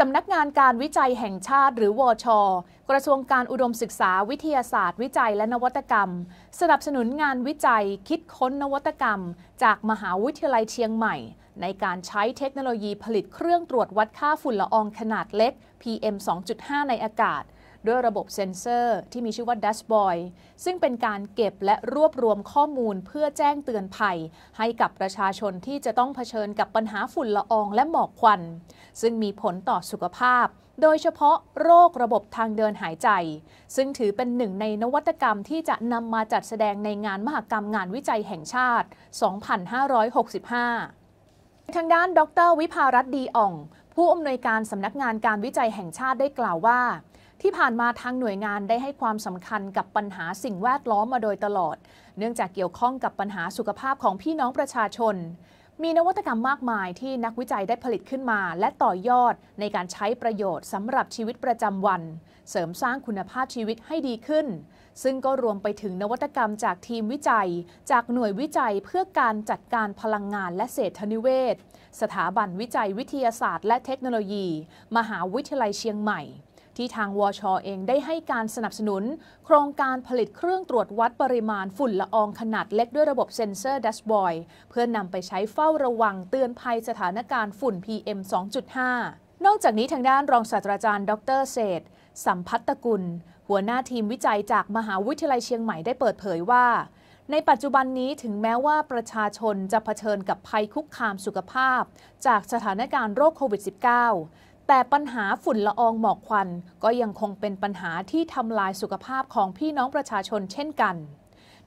สำนักงานการวิจัยแห่งชาติหรือวอชกระทรวงการอุดมศึกษาวิทยาศาสตร์วิจัยและนวัตกรรม สนับสนุนงานวิจัย คิดค้นนวัตกรรม จากมหาวิทยาลัยเชียงใหม่ ในการใช้เทคโนโลยีผลิตเครื่องตรวจวัดค่าฝุ่นละอองขนาดเล็ก PM 2.5 ในอากาศด้วยระบบเซ็นเซอร์ที่มีชื่อว่า d a s h b o a ซึ่งเป็นการเก็บและรวบรวมข้อมูลเพื่อแจ้งเตือนภัย ให้กับประชาชนที่จะต้องเผชิญกับปัญหาฝุ่นละออง และหมอกควัน ซึ่งมีผลต่อสุขภาพ โดยเฉพาะโรคระบบทางเดินหายใจ ซึ่งถือเป็นหนึ่งในนวัตกรรมที่จะนำมาจัดแสดงในงานมหกรรมงานวิจัยแห่งชาติ 2565 ทางด้านดรวิภารัตดีอ่องผู้อำนวยการสำนักงานการวิจัยแห่งชาติได้กล่าวว่าที่ผ่านมาทางหน่วยงานได้ให้ความสำคัญกับปัญหาสิ่งแวดล้อมมาโดยตลอด เนื่องจากเกี่ยวข้องกับปัญหาสุขภาพของพี่น้องประชาชน มีนวัตกรรมมากมาย ที่นักวิจัยได้ผลิตขึ้นมา และต่อยอดในการใช้ประโยชน์สำหรับชีวิตประจำวัน เสริมสร้างคุณภาพชีวิตให้ดีขึ้น ซึ่งก็รวมไปถึงนวัตกรรมจากทีมวิจัย จากหน่วยวิจัยเพื่อการจัดการพลังงานและเศรษฐนิเวศ สถาบันวิจัยวิทยาศาสตร์และเทคโนโลยี มหาวิทยาลัยเชียงใหม่ที่ทางวชอเองได้ให้การสนับสนุน โครงการผลิตเครื่องตรวจวัดปริมาณฝุ่นละอองขนาดเล็กด้วยระบบเซ็นเซอร์ดัชบอยเพื่อนำไปใช้เฝ้าระวังเตือนภัยสถานการณ์ฝุ่น PM 2.5 นอกจากนี้ทางด้านรองศาสตราจารย์ ดรเศษ สัมพัตตกุล หัวหน้าทีมวิจัยจากมหาวิทยาลัยเชียงใหม่ได้เปิดเผยว่า ในปัจจุบันนี้ถึงแม้ว่าประชาชนจะเผชิญกับภัยคุกคามสุขภาพ จากสถานการณ์โรคโควิด -19 แต่ปัญหาฝุ่นละอองหมอกควันก็ยังคงเป็นปัญหาที่ทำลายสุขภาพของพี่น้องประชาชนเช่นกัน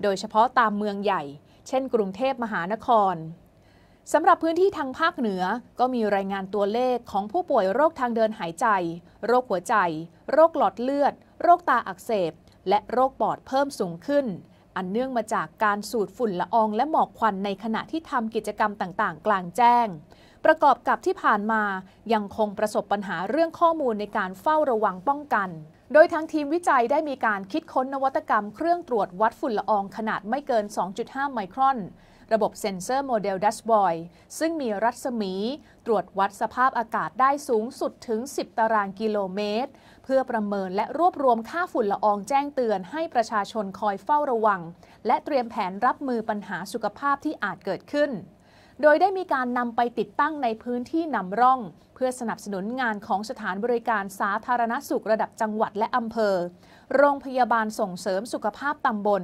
โดยเฉพาะตามเมืองใหญ่ เช่นกรุงเทพมหานครสำหรับพื้นที่ทางภาคเหนือก็มีรายงานตัวเลขของผู้ป่วยโรคทางเดินหายใจ โรคหัวใจ โรคหลอดเลือด โรคตาอักเสบ และโรคปอดเพิ่มสูงขึ้น อันเนื่องมาจากการสูดฝุ่นละอองและหมอกควันในขณะที่ทำกิจกรรมต่างๆ กลางแจ้งประกอบกับที่ผ่านมา ยังคงประสบปัญหาเรื่องข้อมูลในการเฝ้าระวังป้องกัน โดยทางทีมวิจัยได้มีการคิดค้นนวัตกรรมเครื่องตรวจวัดฝุ่นละอองขนาดไม่เกิน 2.5 ไมครอน ระบบเซ็นเซอร์โมเดลดัชบอย ซึ่งมีรัศมี ตรวจวัดสภาพอากาศได้สูงสุดถึง 10 ตารางกิโลเมตร เพื่อประเมินและรวบรวมค่าฝุ่นละอองแจ้งเตือนให้ประชาชนคอยเฝ้าระวัง และเตรียมแผนรับมือปัญหาสุขภาพที่อาจเกิดขึ้นโดยได้มีการนำไปติดตั้งในพื้นที่นำร่อง เพื่อสนับสนุนงานของสถานบริการสาธารณสุขระดับจังหวัดและอำเภอ โรงพยาบาลส่งเสริมสุขภาพตำบล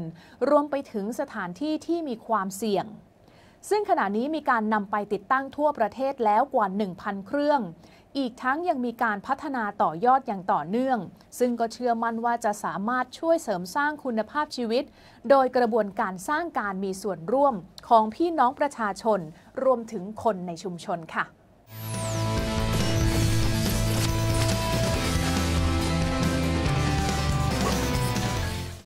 รวมไปถึงสถานที่ที่มีความเสี่ยง ซึ่งขณะนี้มีการนำไปติดตั้งทั่วประเทศแล้วกว่า 1,000 เครื่องอีกทั้งยังมีการพัฒนาต่อยอดอย่างต่อเนื่อง ซึ่งก็เชื่อมั่นว่าจะสามารถช่วยเสริมสร้างคุณภาพชีวิต โดยกระบวนการสร้างการมีส่วนร่วมของพี่น้องประชาชน รวมถึงคนในชุมชนค่ะ